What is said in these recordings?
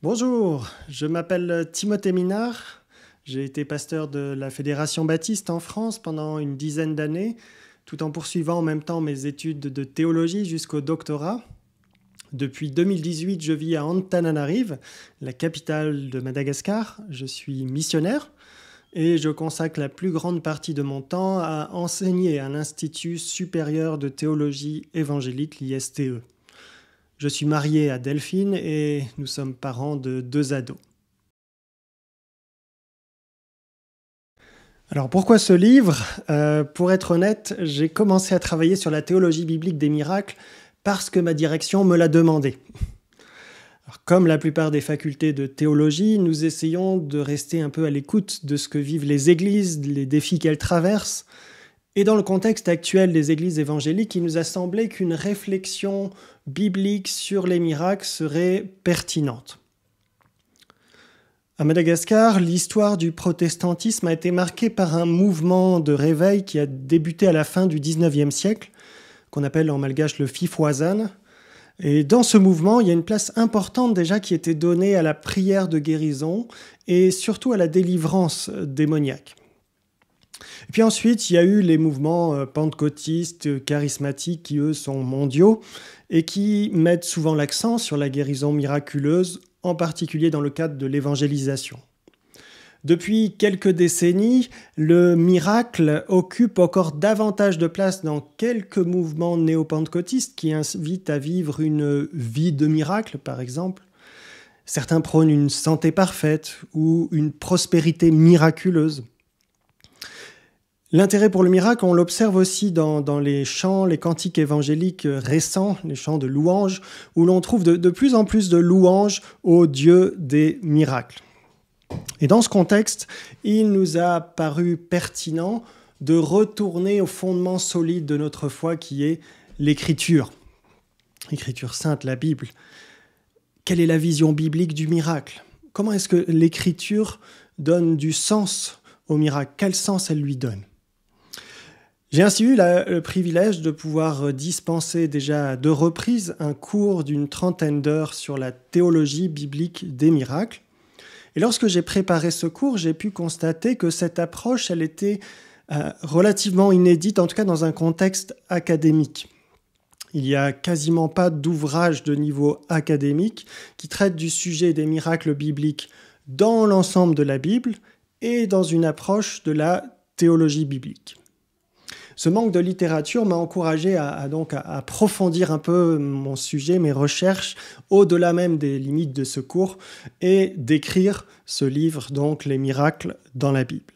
Bonjour, je m'appelle Timothée Minard. J'ai été pasteur de la Fédération baptiste en France pendant une dizaine d'années, tout en poursuivant en même temps mes études de théologie jusqu'au doctorat. Depuis 2018, je vis à Antananarive, la capitale de Madagascar. Je suis missionnaire et je consacre la plus grande partie de mon temps à enseigner à l'Institut supérieur de théologie évangélique, l'ISTE. Je suis marié à Delphine et nous sommes parents de deux ados. Alors pourquoi ce livre euh, Pour être honnête, j'ai commencé à travailler sur la théologie biblique des miracles parce que ma direction me l'a demandé. comme la plupart des facultés de théologie, nous essayons de rester un peu à l'écoute de ce que vivent les églises, les défis qu'elles traversent. Et dans le contexte actuel des églises évangéliques, il nous a semblé qu'une réflexion biblique sur les miracles serait pertinente. À Madagascar, l'histoire du protestantisme a été marquée par un mouvement de réveil qui a débuté à la fin du XIXe siècle, qu'on appelle en malgache le Fifoisan. Et dans ce mouvement, il y a une place importante déjà qui était donnée à la prière de guérison et surtout à la délivrance démoniaque. Et puis ensuite, il y a eu les mouvements euh, pentecôtistes, euh, charismatiques, qui eux sont mondiaux, et qui mettent souvent l'accent sur la guérison miraculeuse, en particulier dans le cadre de l'évangélisation. Depuis quelques décennies, le miracle occupe encore davantage de place dans quelques mouvements néo-pentecôtistes qui invitent à vivre une vie de miracle, par exemple. Certains prônent une santé parfaite ou une prospérité miraculeuse. L'intérêt pour le miracle, on l'observe aussi dans, les chants, les cantiques évangéliques euh, récents, les chants de louanges, où l'on trouve de, plus en plus de louanges au Dieu des miracles. Et dans ce contexte, il nous a paru pertinent de retourner au fondement solide de notre foi qui est l'Écriture. Écriture sainte, la Bible. Quelle est la vision biblique du miracle Comment est-ce que l'Écriture donne du sens au miracle Quel sens elle lui donne j'ai ainsi eu le privilège de pouvoir euh, dispenser déjà deux reprises un cours d'une trentaine d'heures sur la théologie biblique des miracles. Et lorsque j'ai préparé ce cours, j'ai pu constater que cette approche, elle était euh, relativement inédite, en tout cas dans un contexte académique. Il n'y a quasiment pas d'ouvrage de niveau académique qui traite du sujet des miracles bibliques dans l'ensemble de la Bible et dans une approche de la théologie biblique ce manque de littérature m'a encouragé à, donc à approfondir un peu mon sujet, mes recherches, au-delà même des limites de ce cours, et d'écrire ce livre, donc Les miracles dans la Bible.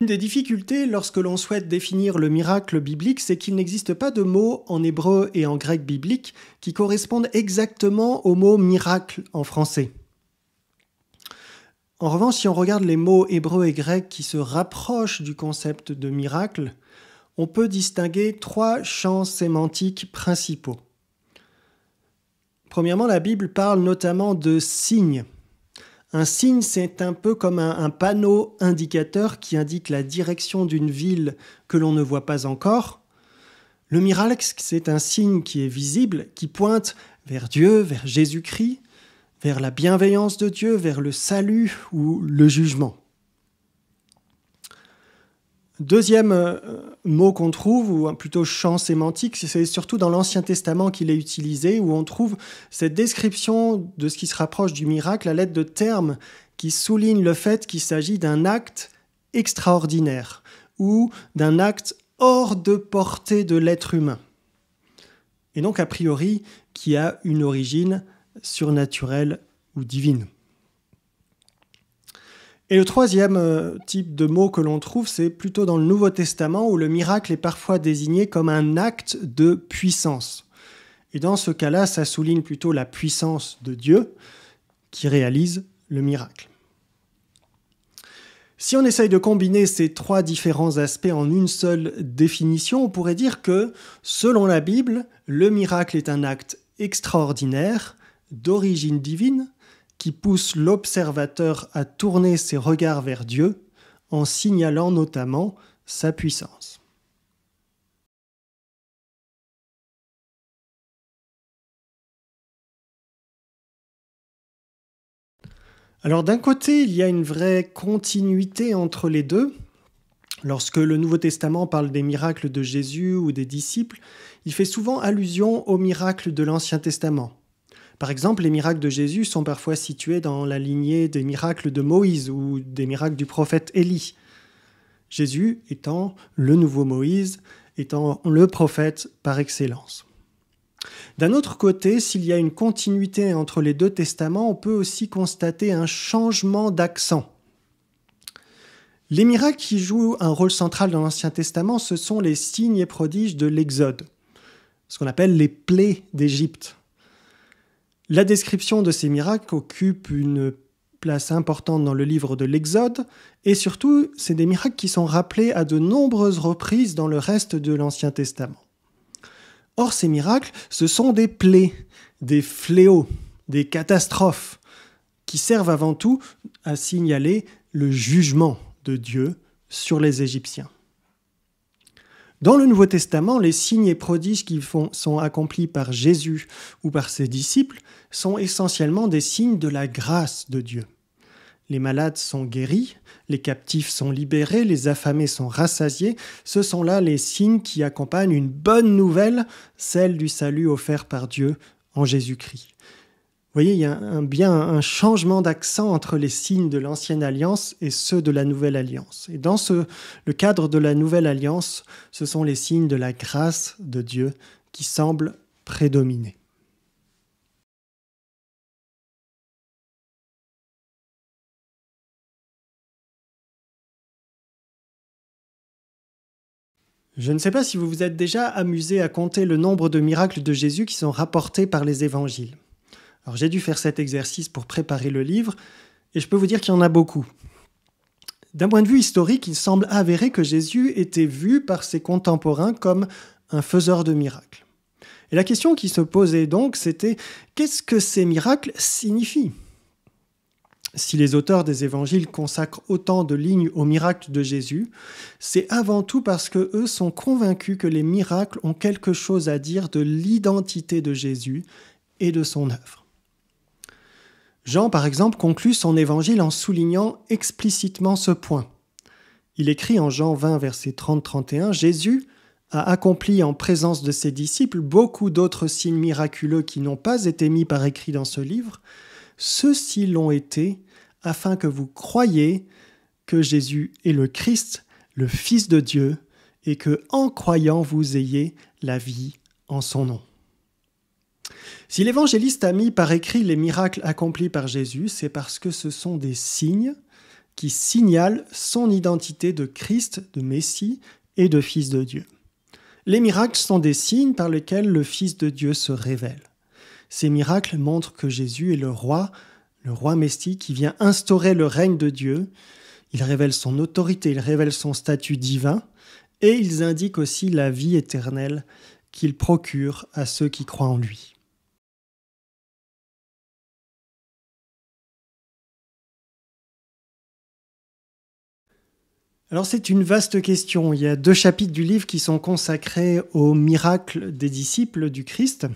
Une des difficultés lorsque l'on souhaite définir le miracle biblique, c'est qu'il n'existe pas de mots en hébreu et en grec biblique qui correspondent exactement au mot miracle en français. En revanche, si on regarde les mots hébreux et grecs qui se rapprochent du concept de miracle, on peut distinguer trois champs sémantiques principaux. Premièrement, la Bible parle notamment de signes. Un signe, c'est un peu comme un, panneau indicateur qui indique la direction d'une ville que l'on ne voit pas encore. Le miracle, c'est un signe qui est visible, qui pointe vers Dieu, vers Jésus-Christ vers la bienveillance de Dieu, vers le salut ou le jugement. Deuxième euh, mot qu'on trouve, ou plutôt champ sémantique, c'est surtout dans l'Ancien Testament qu'il est utilisé, où on trouve cette description de ce qui se rapproche du miracle à l'aide de termes qui soulignent le fait qu'il s'agit d'un acte extraordinaire ou d'un acte hors de portée de l'être humain. Et donc, a priori, qui a une origine surnaturelle ou divine. Et le troisième euh, type de mot que l'on trouve, c'est plutôt dans le Nouveau Testament où le miracle est parfois désigné comme un acte de puissance. Et dans ce cas-là, ça souligne plutôt la puissance de Dieu qui réalise le miracle. Si on essaye de combiner ces trois différents aspects en une seule définition, on pourrait dire que, selon la Bible, le miracle est un acte extraordinaire d'origine divine qui pousse l'observateur à tourner ses regards vers Dieu en signalant notamment sa puissance. Alors d'un côté, il y a une vraie continuité entre les deux. Lorsque le Nouveau Testament parle des miracles de Jésus ou des disciples, il fait souvent allusion aux miracles de l'Ancien Testament, par exemple, les miracles de Jésus sont parfois situés dans la lignée des miracles de Moïse ou des miracles du prophète Élie. Jésus étant le nouveau Moïse, étant le prophète par excellence. D'un autre côté, s'il y a une continuité entre les deux testaments, on peut aussi constater un changement d'accent. Les miracles qui jouent un rôle central dans l'Ancien Testament, ce sont les signes et prodiges de l'Exode, ce qu'on appelle les plaies d'Égypte. La description de ces miracles occupe une place importante dans le livre de l'Exode, et surtout, c'est des miracles qui sont rappelés à de nombreuses reprises dans le reste de l'Ancien Testament. Or, ces miracles, ce sont des plaies, des fléaux, des catastrophes, qui servent avant tout à signaler le jugement de Dieu sur les Égyptiens. Dans le Nouveau Testament, les signes et prodiges qui sont accomplis par Jésus ou par ses disciples sont essentiellement des signes de la grâce de Dieu. Les malades sont guéris, les captifs sont libérés, les affamés sont rassasiés. Ce sont là les signes qui accompagnent une bonne nouvelle, celle du salut offert par Dieu en Jésus-Christ voyez, il y a un, bien un changement d'accent entre les signes de l'ancienne alliance et ceux de la nouvelle alliance. Et dans ce, le cadre de la nouvelle alliance, ce sont les signes de la grâce de Dieu qui semblent prédominer. Je ne sais pas si vous vous êtes déjà amusé à compter le nombre de miracles de Jésus qui sont rapportés par les évangiles. Alors j'ai dû faire cet exercice pour préparer le livre, et je peux vous dire qu'il y en a beaucoup. D'un point de vue historique, il semble avéré que Jésus était vu par ses contemporains comme un faiseur de miracles. Et la question qui se posait donc, c'était qu'est-ce que ces miracles signifient Si les auteurs des évangiles consacrent autant de lignes aux miracles de Jésus, c'est avant tout parce que eux sont convaincus que les miracles ont quelque chose à dire de l'identité de Jésus et de son œuvre. Jean, par exemple, conclut son évangile en soulignant explicitement ce point. Il écrit en Jean 20, verset 30-31, Jésus a accompli en présence de ses disciples beaucoup d'autres signes miraculeux qui n'ont pas été mis par écrit dans ce livre. Ceux-ci l'ont été afin que vous croyiez que Jésus est le Christ, le Fils de Dieu, et que en croyant vous ayez la vie en son nom. Si l'évangéliste a mis par écrit les miracles accomplis par Jésus, c'est parce que ce sont des signes qui signalent son identité de Christ, de Messie et de Fils de Dieu. Les miracles sont des signes par lesquels le Fils de Dieu se révèle. Ces miracles montrent que Jésus est le roi, le roi Messie qui vient instaurer le règne de Dieu. Il révèle son autorité, il révèle son statut divin, et ils indiquent aussi la vie éternelle qu'il procure à ceux qui croient en lui. Alors c'est une vaste question. Il y a deux chapitres du livre qui sont consacrés aux miracles des disciples du Christ,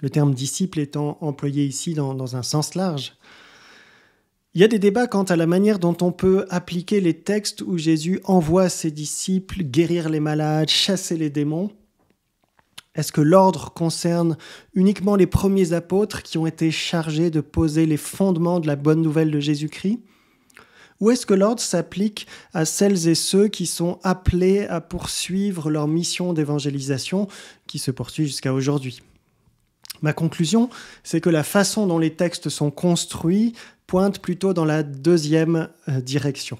le terme disciple étant employé ici dans, dans, un sens large. Il y a des débats quant à la manière dont on peut appliquer les textes où Jésus envoie ses disciples guérir les malades, chasser les démons. Est-ce que l'ordre concerne uniquement les premiers apôtres qui ont été chargés de poser les fondements de la bonne nouvelle de Jésus-Christ ou est-ce que l'ordre s'applique à celles et ceux qui sont appelés à poursuivre leur mission d'évangélisation qui se poursuit jusqu'à aujourd'hui Ma conclusion, c'est que la façon dont les textes sont construits pointe plutôt dans la deuxième euh, direction.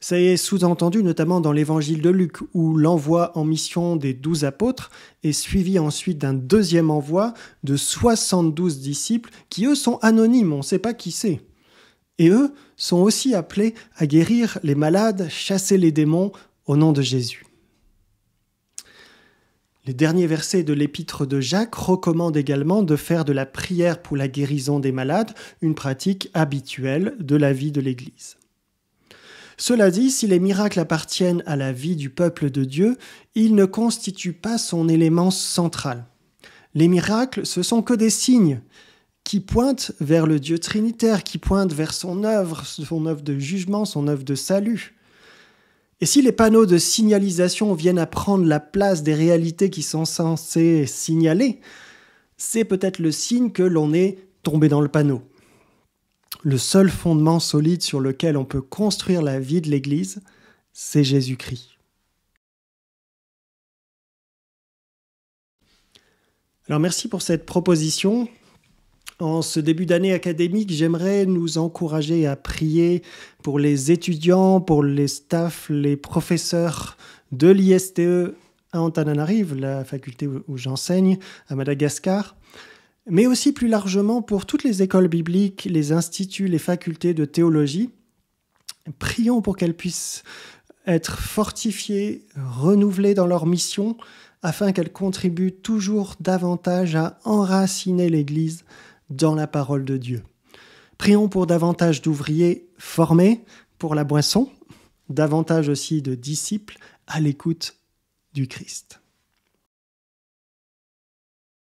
Ça est sous-entendu notamment dans l'évangile de Luc, où l'envoi en mission des douze apôtres est suivi ensuite d'un deuxième envoi de 72 disciples qui, eux, sont anonymes, on ne sait pas qui c'est. Et eux sont aussi appelés à guérir les malades, chasser les démons au nom de Jésus. Les derniers versets de l'épître de Jacques recommandent également de faire de la prière pour la guérison des malades une pratique habituelle de la vie de l'Église. Cela dit, si les miracles appartiennent à la vie du peuple de Dieu, ils ne constituent pas son élément central. Les miracles, ce sont que des signes, qui pointe vers le Dieu trinitaire, qui pointe vers son œuvre, son œuvre de jugement, son œuvre de salut. Et si les panneaux de signalisation viennent à prendre la place des réalités qui sont censées signaler, c'est peut-être le signe que l'on est tombé dans le panneau. Le seul fondement solide sur lequel on peut construire la vie de l'Église, c'est Jésus-Christ. Alors merci pour cette proposition. En ce début d'année académique, j'aimerais nous encourager à prier pour les étudiants, pour les staffs, les professeurs de l'ISTE à Antananarive, la faculté où j'enseigne, à Madagascar, mais aussi plus largement pour toutes les écoles bibliques, les instituts, les facultés de théologie. Prions pour qu'elles puissent être fortifiées, renouvelées dans leur mission, afin qu'elles contribuent toujours davantage à enraciner l'Église dans la parole de Dieu. Prions pour davantage d'ouvriers formés pour la boisson, davantage aussi de disciples à l'écoute du Christ.